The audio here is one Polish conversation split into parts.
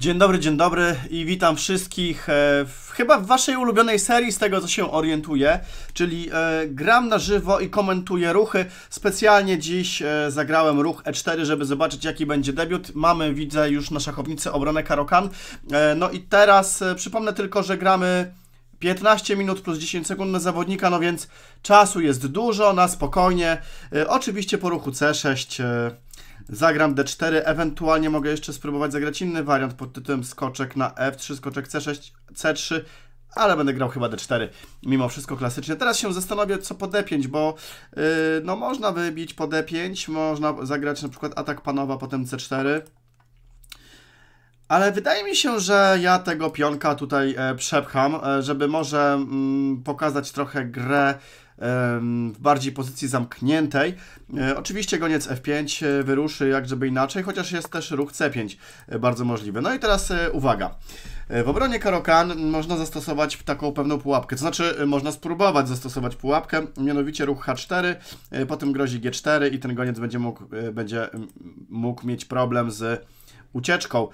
Dzień dobry, dzień dobry i witam wszystkich e, w chyba w waszej ulubionej serii, z tego co się orientuję, czyli e, gram na żywo i komentuję ruchy. Specjalnie dziś e, zagrałem ruch E4, żeby zobaczyć jaki będzie debiut. Mamy, widzę już na szachownicy obronę Karokan. No i teraz przypomnę tylko, że gramy 15 minut plus 10 sekund na zawodnika, no więc czasu jest dużo, na spokojnie. Oczywiście po ruchu C6 Zagram D4, ewentualnie mogę jeszcze spróbować zagrać inny wariant pod tytułem skoczek na F3, skoczek C6, C3, ale będę grał chyba D4, mimo wszystko klasycznie. Teraz się zastanowię, co po D5, bo yy, no można wybić po D5, można zagrać na przykład atak panowa, potem C4. Ale wydaje mi się, że ja tego pionka tutaj e, przepcham, e, żeby może mm, pokazać trochę grę w bardziej pozycji zamkniętej. E, oczywiście goniec F5 e, wyruszy jak żeby inaczej, chociaż jest też ruch C5 e, bardzo możliwy. No i teraz uwaga. W obronie Karokan można zastosować taką pewną pułapkę, to znaczy można spróbować zastosować pułapkę, mianowicie ruch H4, potem grozi G4 i ten goniec będzie mógł, będzie mógł mieć problem z ucieczką.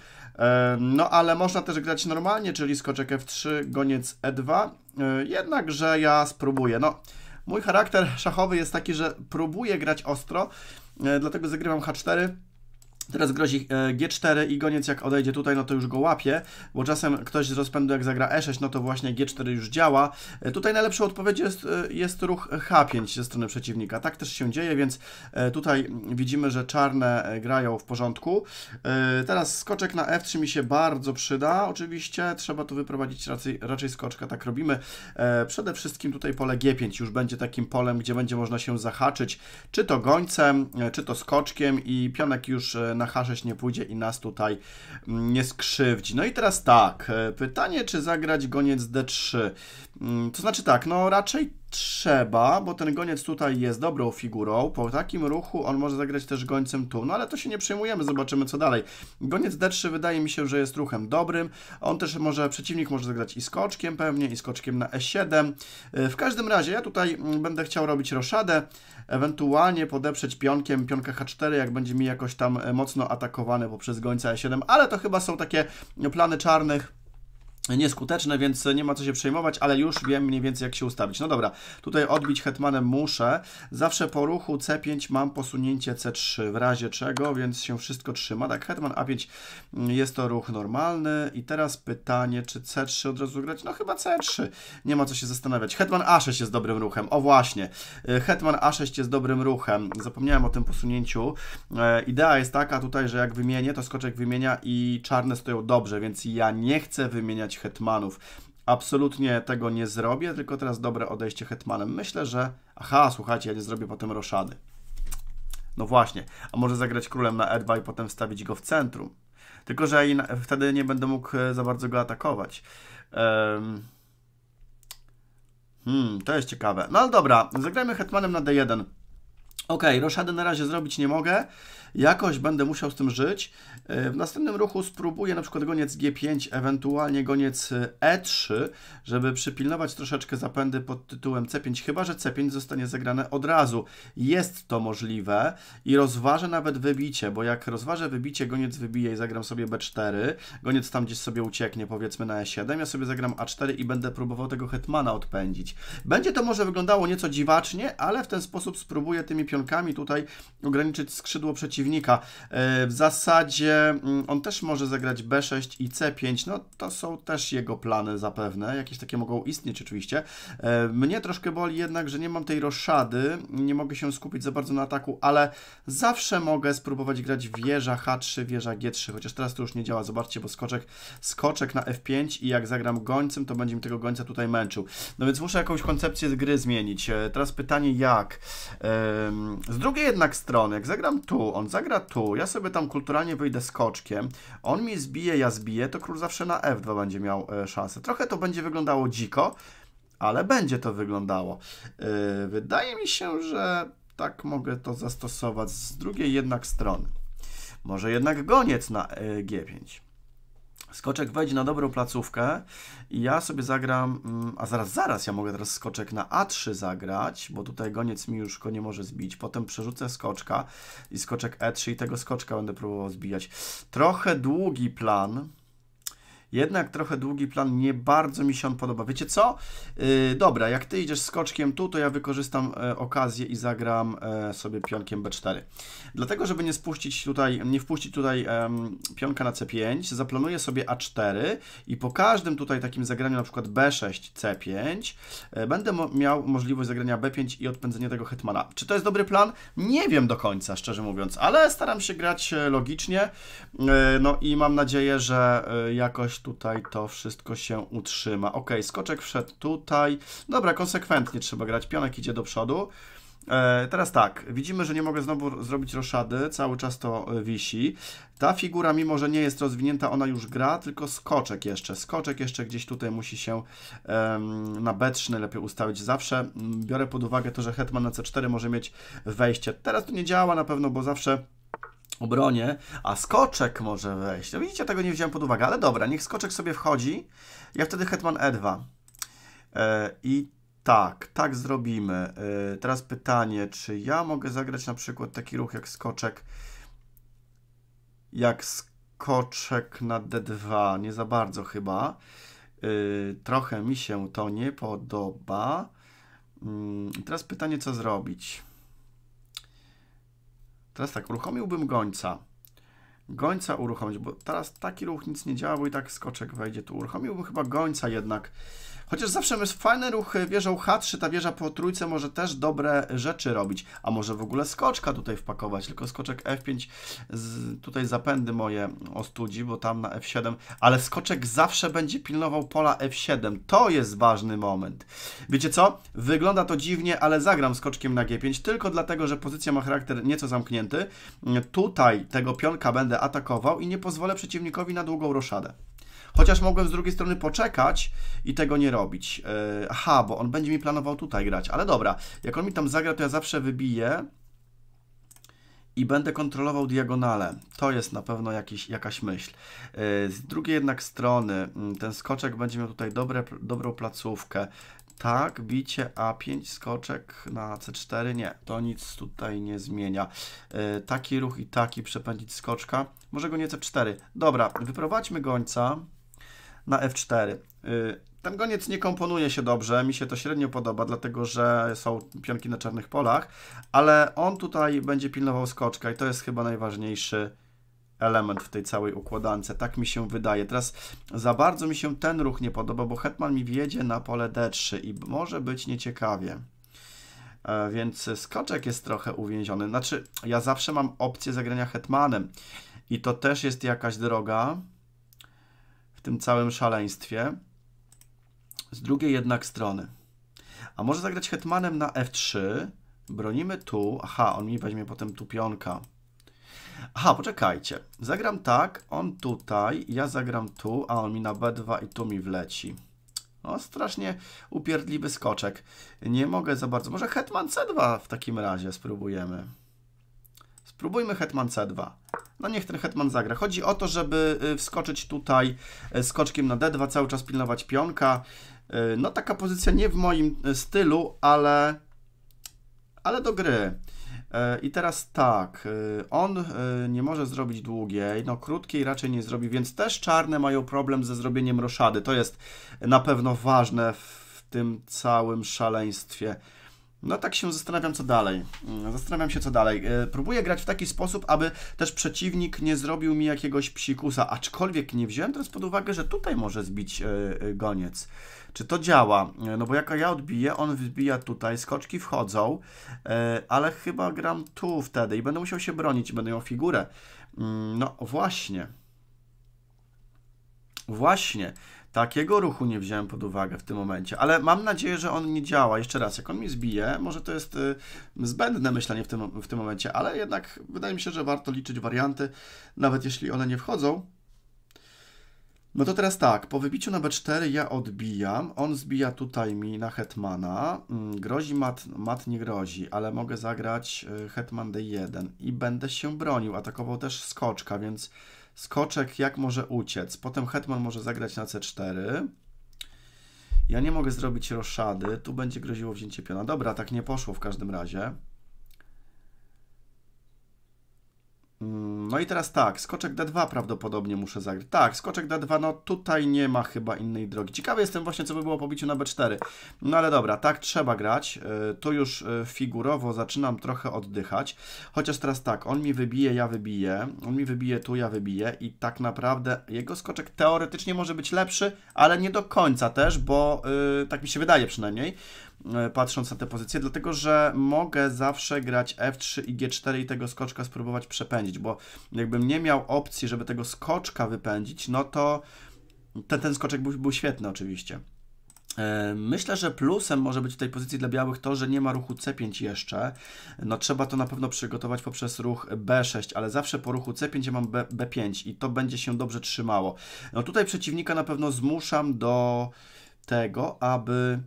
No ale można też grać normalnie, czyli skoczek F3, goniec E2, jednakże ja spróbuję. No, Mój charakter szachowy jest taki, że próbuję grać ostro, e, dlatego zagrywam H4 Teraz grozi e, G4 i goniec jak odejdzie tutaj, no to już go łapie, bo czasem ktoś z rozpędu jak zagra E6, no to właśnie G4 już działa. E, tutaj najlepszą odpowiedzią jest, e, jest ruch H5 ze strony przeciwnika. Tak też się dzieje, więc tutaj widzimy, że czarne grają w porządku. Teraz skoczek na F3 mi się bardzo przyda. Oczywiście trzeba tu wyprowadzić raczej, raczej skoczka, tak robimy. Przede wszystkim tutaj pole G5 już będzie takim polem, gdzie będzie można się zahaczyć, czy to gońcem, czy to skoczkiem i pionek już na H6 nie pójdzie i nas tutaj mm, nie skrzywdzi. No i teraz tak, e, pytanie, czy zagrać goniec D3? Mm, to znaczy tak, no raczej trzeba, bo ten goniec tutaj jest dobrą figurą. Po takim ruchu on może zagrać też gońcem tu, no ale to się nie przejmujemy, zobaczymy co dalej. Goniec D3 wydaje mi się, że jest ruchem dobrym. On też może, przeciwnik może zagrać i skoczkiem pewnie, i skoczkiem na E7. E, w każdym razie ja tutaj mm, będę chciał robić roszadę, ewentualnie podeprzeć pionkiem, pionka H4, jak będzie mi jakoś tam e, mocno atakowany poprzez gońca E7, ale to chyba są takie plany czarnych, nieskuteczne, więc nie ma co się przejmować, ale już wiem mniej więcej jak się ustawić. No dobra, tutaj odbić hetmanem muszę. Zawsze po ruchu C5 mam posunięcie C3, w razie czego, więc się wszystko trzyma. Tak, hetman A5 mm, jest to ruch normalny i teraz pytanie, czy C3 od razu grać? No chyba C3, nie ma co się zastanawiać. Hetman A6 jest dobrym ruchem, o właśnie. Y, hetman A6 jest dobrym ruchem, zapomniałem o tym posunięciu. Y, idea jest taka tutaj, że jak wymienię, to skoczek wymienia i czarne stoją dobrze, więc ja nie chcę wymieniać hetmanów. Absolutnie tego nie zrobię, tylko teraz dobre odejście hetmanem. Myślę, że... Aha, słuchajcie, ja nie zrobię potem roszady. No właśnie, a może zagrać królem na e2 i potem wstawić go w centrum. Tylko, że wtedy nie będę mógł e, za bardzo go atakować. Um... Hmm, to jest ciekawe. No ale dobra, zagrajmy hetmanem na d1. Ok, roszady na razie zrobić nie mogę. Jakoś będę musiał z tym żyć. E, w następnym ruchu spróbuję na przykład goniec G5, ewentualnie goniec E3, e żeby przypilnować troszeczkę zapędy pod tytułem C5, chyba że C5 zostanie zagrane od razu. Jest to możliwe i rozważę nawet wybicie, bo jak rozważę wybicie, goniec wybije i zagram sobie B4, goniec tam gdzieś sobie ucieknie, powiedzmy na E7, ja sobie zagram A4 i będę próbował tego hetmana odpędzić. Będzie to może wyglądało nieco dziwacznie, ale w ten sposób spróbuję tymi pionami pionkami tutaj ograniczyć skrzydło przeciwnika. E, w zasadzie mm, on też może zagrać B6 i C5, no to są też jego plany zapewne, jakieś takie mogą istnieć oczywiście. E, mnie troszkę boli jednak, że nie mam tej roszady, nie mogę się skupić za bardzo na ataku, ale zawsze mogę spróbować grać wieża H3, wieża G3, chociaż teraz to już nie działa, zobaczcie, bo skoczek, skoczek na F5 i jak zagram gońcem, to będzie mi tego gońca tutaj męczył. No więc muszę jakąś koncepcję gry zmienić. E, teraz pytanie jak? Z drugiej jednak strony, jak zagram tu, on zagra tu, ja sobie tam kulturalnie wyjdę skoczkiem, on mi zbije, ja zbiję, to król zawsze na f2 będzie miał e, szansę. Trochę to będzie wyglądało dziko, ale będzie to wyglądało. E, wydaje mi się, że tak mogę to zastosować z drugiej jednak strony. Może jednak goniec na e, G5. Skoczek wejdzie na dobrą placówkę i ja sobie zagram, mm, a zaraz, zaraz, ja mogę teraz skoczek na A3 zagrać, bo tutaj goniec mi już go nie może zbić. Potem przerzucę skoczka i skoczek E3 i tego skoczka będę próbował zbijać. Trochę długi plan, jednak trochę długi plan, nie bardzo mi się on podoba. Wiecie co? Yy, dobra, jak ty idziesz skoczkiem tu, to ja wykorzystam e, okazję i zagram e, sobie pionkiem b4. Dlatego, żeby nie spuścić tutaj, nie wpuścić tutaj e, pionka na c5, zaplanuję sobie a4 i po każdym tutaj takim zagraniu, na przykład b6, c5, e, będę mo miał możliwość zagrania b5 i odpędzenia tego hetmana. Czy to jest dobry plan? Nie wiem do końca, szczerze mówiąc, ale staram się grać e, logicznie, e, no i mam nadzieję, że jakoś też tutaj to wszystko się utrzyma. Ok, skoczek wszedł tutaj. Dobra, konsekwentnie trzeba grać. Pionek idzie do przodu. E, teraz tak, widzimy, że nie mogę znowu zrobić roszady, cały czas to e, wisi. Ta figura, mimo że nie jest rozwinięta, ona już gra, tylko skoczek jeszcze. Skoczek jeszcze gdzieś tutaj musi się um, na B3 lepiej ustawić. Zawsze mm, biorę pod uwagę to, że hetman na C4 może mieć wejście. Teraz to nie działa na pewno, bo zawsze obronie, a skoczek może wejść. No widzicie, tego nie wziąłem pod uwagę, ale dobra, niech skoczek sobie wchodzi. Ja wtedy hetman e2. E, I tak, tak zrobimy. E, teraz pytanie, czy ja mogę zagrać na przykład taki ruch jak skoczek, jak skoczek na d2? Nie za bardzo chyba. E, trochę mi się to nie podoba. Mm, teraz pytanie, co zrobić? Teraz tak, uruchomiłbym gońca. Gońca uruchomić, bo teraz taki ruch nic nie działa, bo i tak skoczek wejdzie tu. Uruchomiłbym chyba gońca jednak. Chociaż zawsze jest fajny ruch wieżą H3, ta wieża po trójce może też dobre rzeczy robić. A może w ogóle skoczka tutaj wpakować, tylko skoczek F5 z, tutaj zapędy moje ostudzi, bo tam na F7, ale skoczek zawsze będzie pilnował pola F7. To jest ważny moment. Wiecie co? Wygląda to dziwnie, ale zagram skoczkiem na G5 tylko dlatego, że pozycja ma charakter nieco zamknięty. Tutaj tego pionka będę atakował i nie pozwolę przeciwnikowi na długą roszadę. Chociaż mogłem z drugiej strony poczekać i tego nie robić. E, aha, bo on będzie mi planował tutaj grać. Ale dobra, jak on mi tam zagra, to ja zawsze wybiję i będę kontrolował diagonale. To jest na pewno jakiś, jakaś myśl. E, z drugiej jednak strony mm, ten skoczek będzie miał tutaj dobre, dobrą placówkę. Tak, bicie A5, skoczek na C4, nie, to nic tutaj nie zmienia. E, taki ruch i taki, przepędzić skoczka, może go nie C4. Dobra, wyprowadźmy gońca na F4. Y, ten goniec nie komponuje się dobrze, mi się to średnio podoba, dlatego że są pionki na czarnych polach, ale on tutaj będzie pilnował skoczka i to jest chyba najważniejszy element w tej całej układance, tak mi się wydaje. Teraz za bardzo mi się ten ruch nie podoba, bo hetman mi wjedzie na pole D3 i może być nieciekawie. E, więc skoczek jest trochę uwięziony. Znaczy, ja zawsze mam opcję zagrania hetmanem i to też jest jakaś droga, tym całym szaleństwie z drugiej jednak strony. A może zagrać hetmanem na f3, bronimy tu, aha, on mi weźmie potem tu pionka. Aha, poczekajcie, zagram tak, on tutaj, ja zagram tu, a on mi na b2 i tu mi wleci. O, no, strasznie upierdliwy skoczek. Nie mogę za bardzo. Może hetman c2 w takim razie spróbujemy. Spróbujmy hetman c2. No niech ten hetman zagra. Chodzi o to, żeby y, wskoczyć tutaj y, skoczkiem na d2, cały czas pilnować pionka. Y, no taka pozycja nie w moim stylu, ale, ale do gry. E, I teraz tak, on nie może zrobić długiej, no krótkiej raczej nie zrobi, więc też czarne mają problem ze zrobieniem roszady. To jest na pewno ważne w tym całym szaleństwie. No tak się zastanawiam, co dalej. Mm, zastanawiam się, co dalej. E, próbuję grać w taki sposób, aby też przeciwnik nie zrobił mi jakiegoś psikusa, aczkolwiek nie wziąłem teraz pod uwagę, że tutaj może zbić e, e, goniec. Czy to działa? No bo jak ja odbiję, on wbija tutaj, skoczki wchodzą, ale chyba gram tu wtedy i będę musiał się bronić, będę miał figurę. Mm, no właśnie. Właśnie. Takiego ruchu nie wziąłem pod uwagę w tym momencie, ale mam nadzieję, że on nie działa. Jeszcze raz, jak on mi zbije, może to jest y, zbędne myślenie w tym, w tym momencie, ale jednak wydaje mi się, że warto liczyć warianty, nawet jeśli one nie wchodzą. No to teraz tak, po wybiciu na b4 ja odbijam, on zbija tutaj mi na hetmana, mm, grozi mat, mat nie grozi, ale mogę zagrać y, hetman d1 i będę się bronił, atakował też skoczka, więc Skoczek jak może uciec? Potem hetman może zagrać na c4. Ja nie mogę zrobić roszady. Tu będzie groziło wzięcie piona. Dobra, tak nie poszło w każdym razie. Mm, no i teraz tak, skoczek D2 prawdopodobnie muszę zagrać. Tak, skoczek D2, no tutaj nie ma chyba innej drogi. Ciekawy jestem właśnie, co by było po biciu na B4. No ale dobra, tak trzeba grać. E, tu już e, figurowo zaczynam trochę oddychać. Chociaż teraz tak, on mi wybije, ja wybiję. On mi wybije tu, ja wybiję. I tak naprawdę jego skoczek teoretycznie może być lepszy, ale nie do końca też, bo yy, tak mi się wydaje przynajmniej. E, patrząc na te pozycje, dlatego że mogę zawsze grać F3 i G4 i tego skoczka spróbować przepędzić, bo jakbym nie miał opcji, żeby tego skoczka wypędzić, no to ten, ten skoczek był, był świetny oczywiście. E, myślę, że plusem może być w tej pozycji dla białych to, że nie ma ruchu C5 jeszcze. No trzeba to na pewno przygotować poprzez ruch B6, ale zawsze po ruchu C5 ja mam B, B5 i to będzie się dobrze trzymało. No tutaj przeciwnika na pewno zmuszam do tego, aby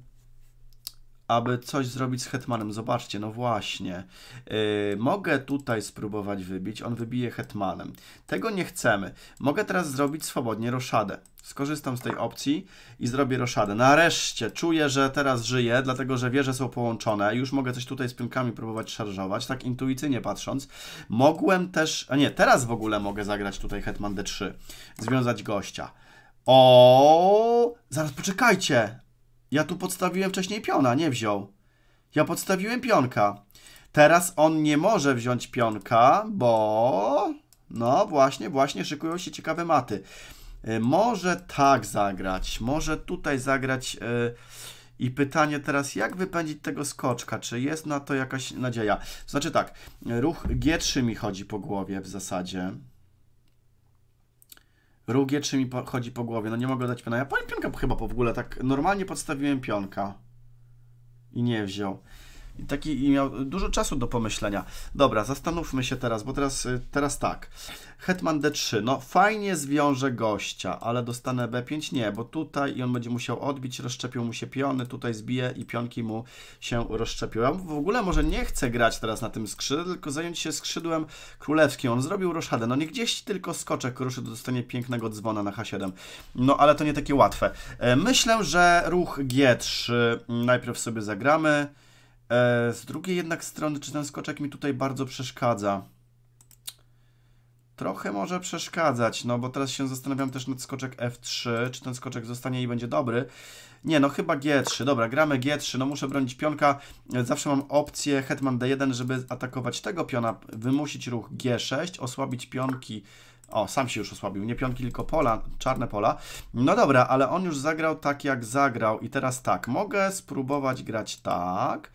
aby coś zrobić z Hetmanem. Zobaczcie, no właśnie. Yy, mogę tutaj spróbować wybić, on wybije Hetmanem. Tego nie chcemy. Mogę teraz zrobić swobodnie roszadę. Skorzystam z tej opcji i zrobię roszadę. Nareszcie czuję, że teraz żyję, dlatego że wieże są połączone. Już mogę coś tutaj z pionkami próbować szarżować, tak intuicyjnie patrząc. Mogłem też... A nie, teraz w ogóle mogę zagrać tutaj Hetman D3. Związać gościa. O, zaraz poczekajcie. Ja tu podstawiłem wcześniej piona, nie wziął. Ja podstawiłem pionka. Teraz on nie może wziąć pionka, bo... No właśnie, właśnie szykują się ciekawe maty. E, może tak zagrać, może tutaj zagrać... E, I pytanie teraz, jak wypędzić tego skoczka? Czy jest na to jakaś nadzieja? Znaczy tak, ruch G3 mi chodzi po głowie w zasadzie. Rugie 3 mi po, chodzi po głowie. No nie mogę dać piona. Ja pionka chyba po w ogóle tak normalnie podstawiłem pionka. I nie wziął. I taki i miał dużo czasu do pomyślenia. Dobra, zastanówmy się teraz, bo teraz, y, teraz tak. Hetman D3, no fajnie zwiąże gościa, ale dostanę B5? Nie, bo tutaj i on będzie musiał odbić, rozszczepią mu się piony, tutaj zbije i pionki mu się rozszczepią. Ja w ogóle może nie chcę grać teraz na tym skrzydle, tylko zająć się skrzydłem królewskim. On zrobił roszadę, no nie gdzieś tylko skoczek ruszy, to dostanie pięknego dzwona na H7. No ale to nie takie łatwe. E, myślę, że ruch G3 mm, najpierw sobie zagramy. E, z drugiej jednak strony, czy ten skoczek mi tutaj bardzo przeszkadza? Trochę może przeszkadzać, no bo teraz się zastanawiam też nad skoczek F3, czy ten skoczek zostanie i będzie dobry. Nie, no chyba G3, dobra, gramy G3, no muszę bronić pionka, e, zawsze mam opcję hetman D1, żeby atakować tego piona, wymusić ruch G6, osłabić pionki o, sam się już osłabił. Nie pionki, tylko pola, czarne pola. No dobra, ale on już zagrał tak, jak zagrał. I teraz tak, mogę spróbować grać tak.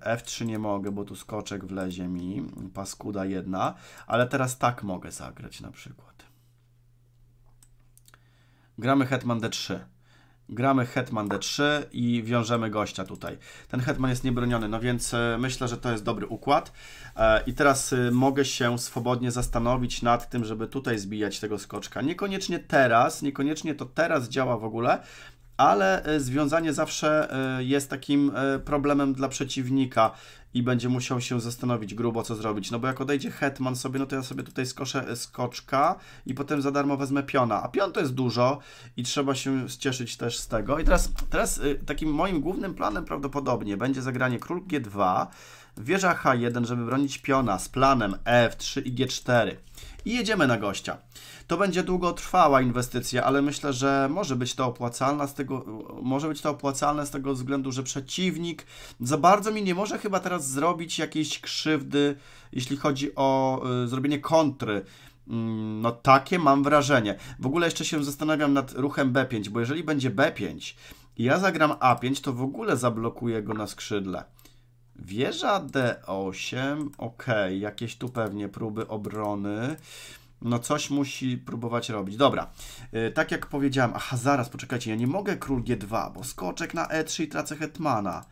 E, F3 nie mogę, bo tu skoczek wlezie mi, paskuda jedna, ale teraz tak mogę zagrać na przykład. Gramy hetman D3 gramy hetman d3 i wiążemy gościa tutaj. Ten hetman jest niebroniony, no więc e, myślę, że to jest dobry układ. E, I teraz e, mogę się swobodnie zastanowić nad tym, żeby tutaj zbijać tego skoczka. Niekoniecznie teraz, niekoniecznie to teraz działa w ogóle, ale e, związanie zawsze e, jest takim e, problemem dla przeciwnika i będzie musiał się zastanowić grubo, co zrobić. No bo jak odejdzie Hetman sobie, no to ja sobie tutaj skoszę skoczka i potem za darmo wezmę piona. A pion to jest dużo i trzeba się cieszyć też z tego. I teraz, teraz takim moim głównym planem prawdopodobnie będzie zagranie król G2, wieża H1, żeby bronić piona z planem F3 i G4 i jedziemy na gościa. To będzie długo trwała inwestycja, ale myślę, że może być to opłacalne z tego, może być to opłacalne z tego względu, że przeciwnik za bardzo mi nie może chyba teraz zrobić jakiejś krzywdy, jeśli chodzi o y, zrobienie kontry. Mm, no takie mam wrażenie. W ogóle jeszcze się zastanawiam nad ruchem B5, bo jeżeli będzie B5 i ja zagram A5, to w ogóle zablokuję go na skrzydle. Wieża D8, ok, jakieś tu pewnie próby obrony. No coś musi próbować robić. Dobra, y, tak jak powiedziałem, aha, zaraz, poczekajcie, ja nie mogę król G2, bo skoczek na E3 i tracę hetmana.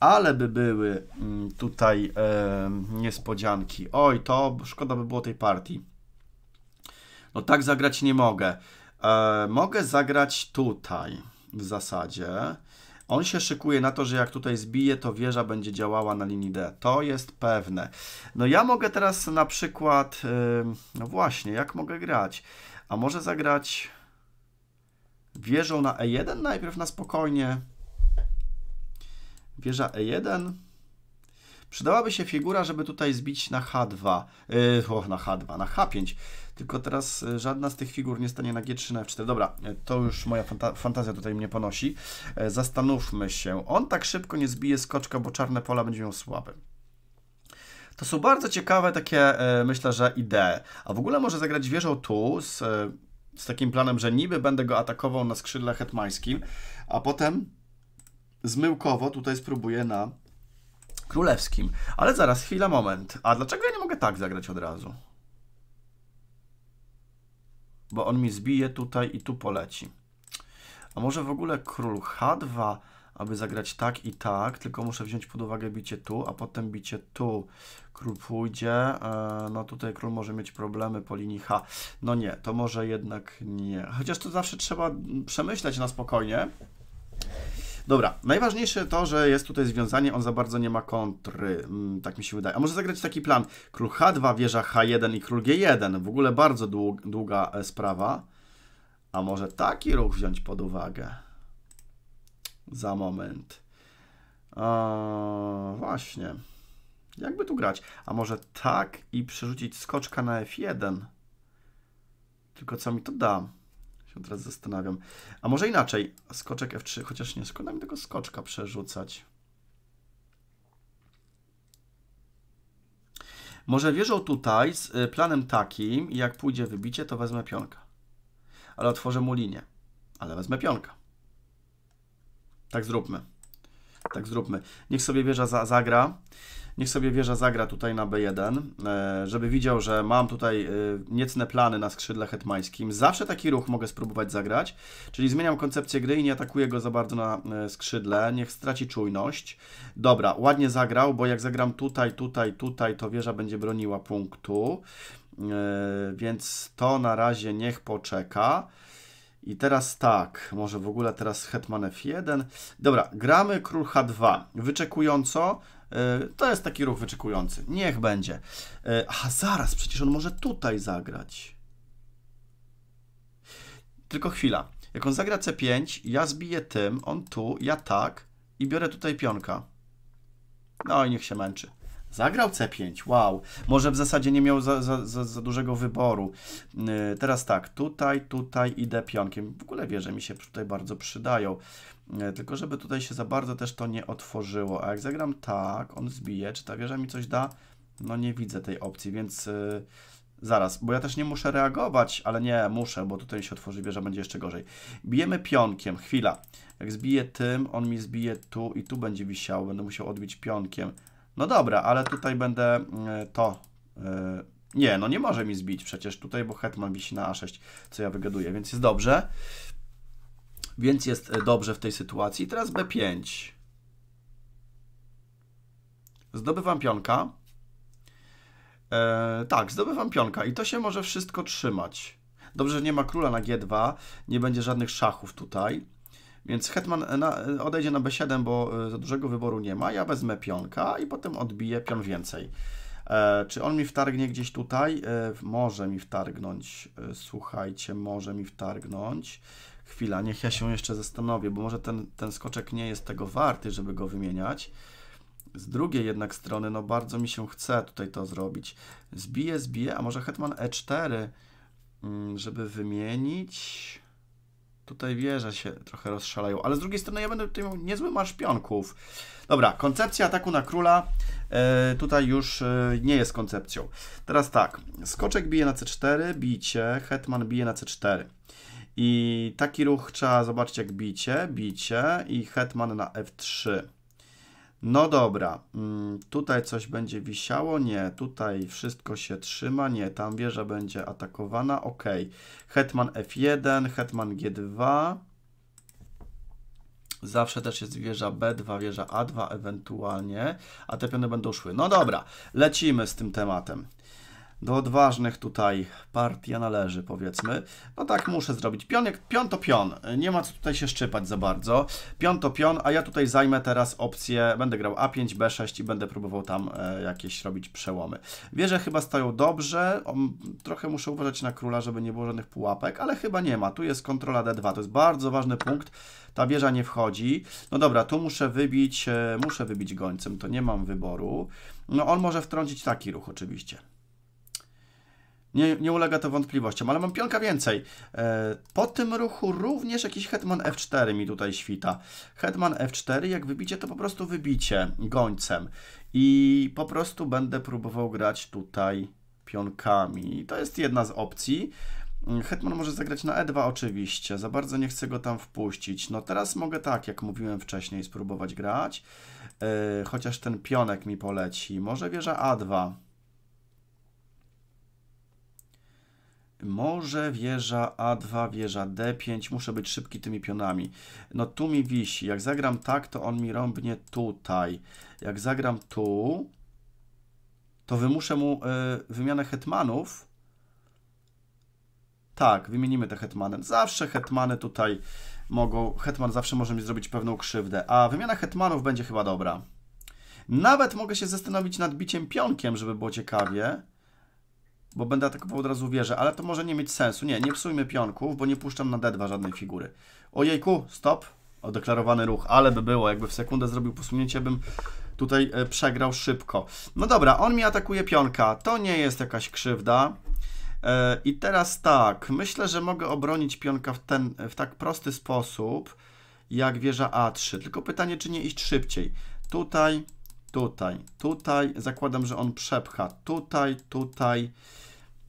Ale by były mm, tutaj niespodzianki. Oj, to szkoda by było tej partii. No tak zagrać nie mogę. E, mogę zagrać tutaj w zasadzie. On się szykuje na to, że jak tutaj zbije, to wieża będzie działała na linii D. To jest pewne. No ja mogę teraz na przykład... Y, no właśnie, jak mogę grać? A może zagrać wieżą na E1 najpierw na spokojnie? Wieża E1... Przydałaby się figura, żeby tutaj zbić na H2, yy, na H2, na H5. Tylko teraz e, żadna z tych figur nie stanie na G3, na F4. Dobra, e, to już moja fanta fantazja tutaj mnie ponosi. E, zastanówmy się. On tak szybko nie zbije skoczka, bo czarne pola będzie miał słabe. To są bardzo ciekawe takie, myślę, że idee. A w ogóle może zagrać wieżą tu z, z takim planem, że niby będę go atakował na skrzydle hetmańskim, a potem zmyłkowo tutaj spróbuję na królewskim. Ale zaraz, chwila, moment. A dlaczego ja nie mogę tak zagrać od razu? bo on mi zbije tutaj i tu poleci. A może w ogóle król H2, aby zagrać tak i tak, tylko muszę wziąć pod uwagę bicie tu, a potem bicie tu. Król pójdzie, e, no tutaj król może mieć problemy po linii H. No nie, to może jednak nie. Chociaż to zawsze trzeba przemyśleć na spokojnie. Dobra, najważniejsze to, że jest tutaj związanie, on za bardzo nie ma kontry, mm, tak mi się wydaje. A może zagrać taki plan, król H2, wieża H1 i król G1, w ogóle bardzo długa e, sprawa. A może taki ruch wziąć pod uwagę? Za moment. O, właśnie. Jakby tu grać? A może tak i przerzucić skoczka na F1? Tylko co mi to da? Się teraz zastanawiam. A może inaczej, skoczek F3, chociaż nie, szkoda mi tego skoczka przerzucać. Może wieżą tutaj z y, planem takim i jak pójdzie wybicie, to wezmę pionka. Ale otworzę mu linię. Ale wezmę pionka. Tak zróbmy. Tak zróbmy. Niech sobie wieża za zagra. Niech sobie wieża zagra tutaj na B1, e, żeby widział, że mam tutaj e, niecne plany na skrzydle hetmańskim. Zawsze taki ruch mogę spróbować zagrać, czyli zmieniam koncepcję gry i nie atakuję go za bardzo na e, skrzydle. Niech straci czujność. Dobra, ładnie zagrał, bo jak zagram tutaj, tutaj, tutaj, to wieża będzie broniła punktu. Więc to na razie niech poczeka. I teraz tak, może w ogóle teraz hetman f1. Dobra, gramy król h2, wyczekująco, E, to jest taki ruch wyczekujący. Niech będzie. E, A zaraz, przecież on może tutaj zagrać. Tylko chwila. Jak on zagra C5, ja zbiję tym, on tu, ja tak i biorę tutaj pionka. No i niech się męczy. Zagrał C5, wow. Może w zasadzie nie miał za, za, za, za dużego wyboru. E, teraz tak, tutaj, tutaj idę pionkiem. W ogóle wierzę, mi się tutaj bardzo przydają. E, tylko żeby tutaj się za bardzo też to nie otworzyło. A jak zagram tak, on zbije. Czy ta wieża mi coś da? No nie widzę tej opcji, więc yy, zaraz. Bo ja też nie muszę reagować, ale nie, muszę, bo tutaj się otworzy wieża, będzie jeszcze gorzej. Bijemy pionkiem, chwila. Jak zbiję tym, on mi zbije tu i tu będzie wisiał. Będę musiał odbić pionkiem. No dobra, ale tutaj będę yy, to... Yy, nie, no nie może mi zbić przecież tutaj, bo hetman wisi na A6, co ja wygaduję, więc jest dobrze więc jest e, dobrze w tej sytuacji. Teraz B5. Zdobywam pionka. E, tak, zdobywam pionka i to się może wszystko trzymać. Dobrze, że nie ma króla na G2, nie będzie żadnych szachów tutaj. Więc hetman e, na, e, odejdzie na B7, bo za dużego wyboru nie ma. Ja wezmę pionka i potem odbiję pion więcej. E, czy on mi wtargnie gdzieś tutaj? E, może mi wtargnąć, e, słuchajcie, może mi wtargnąć chwila, niech ja się jeszcze zastanowię, bo może ten, ten skoczek nie jest tego warty, żeby go wymieniać. Z drugiej jednak strony, no bardzo mi się chce tutaj to zrobić. Zbiję, zbiję, a może hetman e4, mm, żeby wymienić... Tutaj wieże się trochę rozszaleją, ale z drugiej strony ja będę tutaj miał niezły marsz pionków. Dobra, koncepcja ataku na króla e, tutaj już e, nie jest koncepcją. Teraz tak, skoczek bije na c4, bicie, hetman bije na c4. I taki ruch trzeba zobaczyć jak bicie, bicie i hetman na f3. No dobra, mm, tutaj coś będzie wisiało, nie, tutaj wszystko się trzyma, nie, tam wieża będzie atakowana, ok. Hetman f1, hetman g2. Zawsze też jest wieża B2, wieża A2 ewentualnie, a te piony będą szły. No dobra, lecimy z tym tematem. Do odważnych tutaj partia należy, powiedzmy. No tak, muszę zrobić. Pioniek, pion to pion. Nie ma co tutaj się szczypać za bardzo. Pion to pion, a ja tutaj zajmę teraz opcję, będę grał A5, B6 i będę próbował tam e, jakieś robić przełomy. Wieże chyba stoją dobrze. O, trochę muszę uważać na króla, żeby nie było żadnych pułapek, ale chyba nie ma. Tu jest kontrola D2, to jest bardzo ważny punkt. Ta wieża nie wchodzi. No dobra, tu muszę wybić, e, muszę wybić gońcem, to nie mam wyboru. No on może wtrącić taki ruch oczywiście. Nie, nie ulega to wątpliwościom, ale mam pionka więcej. E, po tym ruchu również jakiś hetman f4 mi tutaj świta. Hetman f4, jak wybicie, to po prostu wybicie gońcem. I po prostu będę próbował grać tutaj pionkami. To jest jedna z opcji. Mm, hetman może zagrać na E2 oczywiście, za bardzo nie chcę go tam wpuścić. No teraz mogę tak, jak mówiłem wcześniej, spróbować grać, e, chociaż ten pionek mi poleci. Może wieża A2. Może wieża A2, wieża D5, muszę być szybki tymi pionami. No tu mi wisi, jak zagram tak, to on mi rąbnie tutaj. Jak zagram tu, to wymuszę mu y, wymianę hetmanów. Tak, wymienimy te hetmany. Zawsze hetmany tutaj mogą, hetman zawsze może mi zrobić pewną krzywdę, a wymiana hetmanów będzie chyba dobra. Nawet mogę się zastanowić nad biciem pionkiem, żeby było ciekawie bo będę atakował od razu wieżę, ale to może nie mieć sensu. Nie, nie psujmy pionków, bo nie puszczam na D2 żadnej figury. Ojejku, stop. Odeklarowany ruch, ale by było, jakby w sekundę zrobił posunięcie, bym tutaj e, przegrał szybko. No dobra, on mi atakuje pionka, to nie jest jakaś krzywda. E, I teraz tak, myślę, że mogę obronić pionka w, ten, w tak prosty sposób, jak wieża A3. Tylko pytanie, czy nie iść szybciej. Tutaj, tutaj, tutaj, zakładam, że on przepcha. Tutaj, tutaj,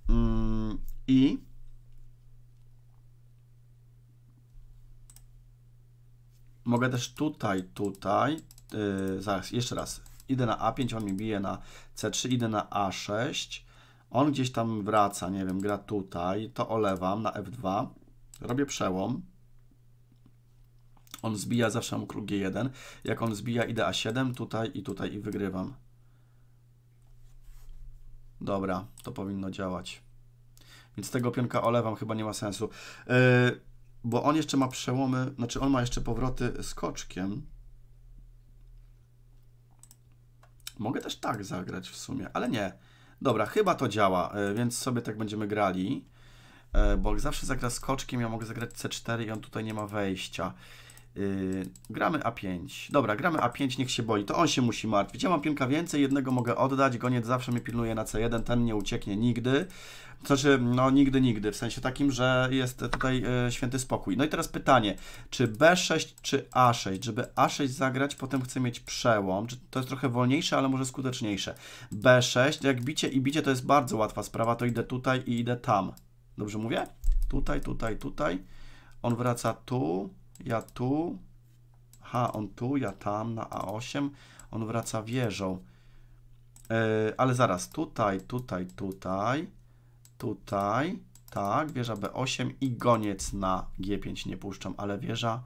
Mm, I mogę też tutaj, tutaj, yy, zaraz, jeszcze raz, idę na A5, on mi bije na C3, idę na A6, on gdzieś tam wraca, nie wiem, gra tutaj, to olewam na F2, robię przełom, on zbija, zawsze mam król G1, jak on zbija, idę A7, tutaj i tutaj i wygrywam. Dobra, to powinno działać. Więc tego pionka olewam, chyba nie ma sensu. Yy, bo on jeszcze ma przełomy, znaczy on ma jeszcze powroty skoczkiem. Mogę też tak zagrać w sumie, ale nie. Dobra, chyba to działa, yy, więc sobie tak będziemy grali. Yy, bo jak zawsze zagra skoczkiem, ja mogę zagrać C4 i on tutaj nie ma wejścia. Yy, gramy A5. Dobra, gramy A5, niech się boi. To on się musi martwić. Ja mam pionka więcej, jednego mogę oddać. Goniec zawsze mnie pilnuje na C1, ten nie ucieknie nigdy. Znaczy, no nigdy, nigdy. W sensie takim, że jest tutaj yy, święty spokój. No i teraz pytanie, czy B6, czy A6? Żeby A6 zagrać, potem chcę mieć przełom. To jest trochę wolniejsze, ale może skuteczniejsze. B6, jak bicie i bicie to jest bardzo łatwa sprawa, to idę tutaj i idę tam. Dobrze mówię? Tutaj, tutaj, tutaj. On wraca tu ja tu, ha on tu, ja tam na A8, on wraca wieżą. Yy, ale zaraz, tutaj, tutaj, tutaj, tutaj, tak, wieża B8 i goniec na G5 nie puszczam, ale wieża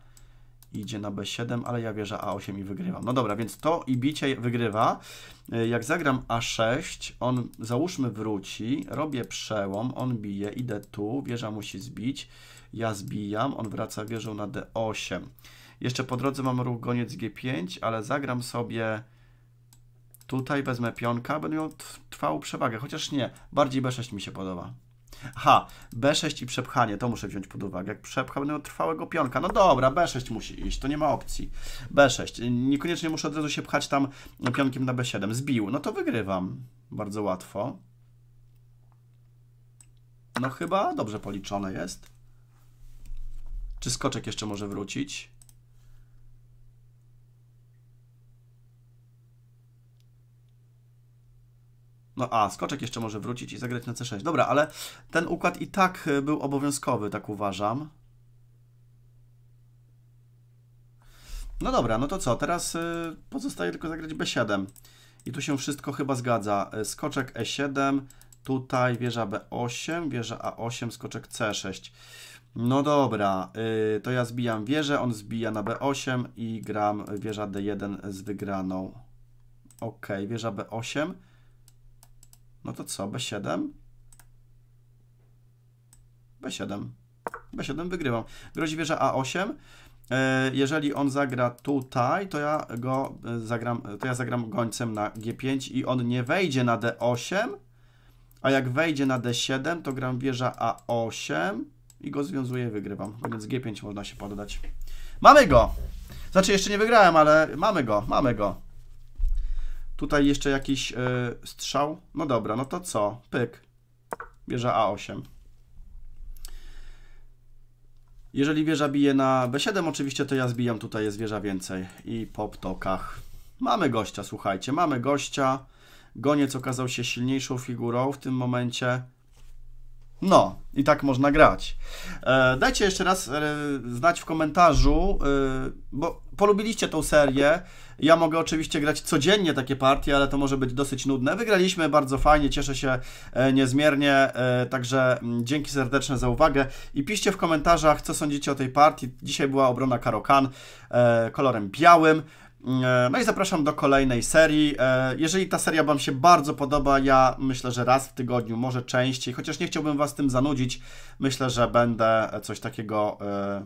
idzie na B7, ale ja wieża A8 i wygrywam. No dobra, więc to i bicie wygrywa. E, jak zagram A6, on załóżmy wróci, robię przełom, on bije, idę tu, wieża musi zbić ja zbijam, on wraca wieżą na d8. Jeszcze po drodze mam ruch goniec g5, ale zagram sobie tutaj, wezmę pionka, będę miał trwałą przewagę, chociaż nie, bardziej b6 mi się podoba. Aha, b6 i przepchanie, to muszę wziąć pod uwagę. Jak przepcha, będę miał trwałego pionka. No dobra, b6 musi iść, to nie ma opcji. b6, niekoniecznie muszę od razu się pchać tam pionkiem na b7. Zbił, no to wygrywam bardzo łatwo. No chyba dobrze policzone jest. Czy skoczek jeszcze może wrócić? No a, skoczek jeszcze może wrócić i zagrać na C6. Dobra, ale ten układ i tak y, był obowiązkowy, tak uważam. No dobra, no to co? Teraz y, pozostaje tylko zagrać B7. I tu się wszystko chyba zgadza. Y, skoczek E7, tutaj wieża B8, wieża A8, skoczek C6. No dobra, yy, to ja zbijam wieżę, on zbija na B8 i gram wieża D1 z wygraną. Ok, wieża B8. No to co, B7? B7. B7 wygrywam. Grozi wieża A8. E, jeżeli on zagra tutaj, to ja go e, zagram, to ja zagram gońcem na G5 i on nie wejdzie na D8, a jak wejdzie na D7, to gram wieża A8 i go związuję wygrywam. No więc G5 można się poddać. Mamy go! Znaczy jeszcze nie wygrałem, ale mamy go, mamy go. Tutaj jeszcze jakiś yy, strzał. No dobra, no to co? Pyk. Bieża A8. Jeżeli wieża bije na B7, oczywiście to ja zbijam, tutaj jest wieża więcej. I po ptokach. Mamy gościa, słuchajcie, mamy gościa. Goniec okazał się silniejszą figurą w tym momencie. No, i tak można grać. E, dajcie jeszcze raz e, znać w komentarzu, e, bo polubiliście tą serię. Ja mogę oczywiście grać codziennie takie partie, ale to może być dosyć nudne. Wygraliśmy bardzo fajnie, cieszę się e, niezmiernie, e, także mm, dzięki serdeczne za uwagę i piszcie w komentarzach, co sądzicie o tej partii. Dzisiaj była obrona Karokan e, kolorem białym. E, no i zapraszam do kolejnej serii. E, jeżeli ta seria Wam się bardzo podoba, ja myślę, że raz w tygodniu, może częściej, chociaż nie chciałbym Was tym zanudzić, myślę, że będę coś takiego e,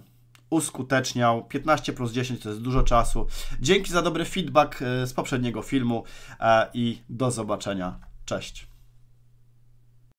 uskuteczniał. 15 plus 10 to jest dużo czasu. Dzięki za dobry feedback z poprzedniego filmu i do zobaczenia. Cześć.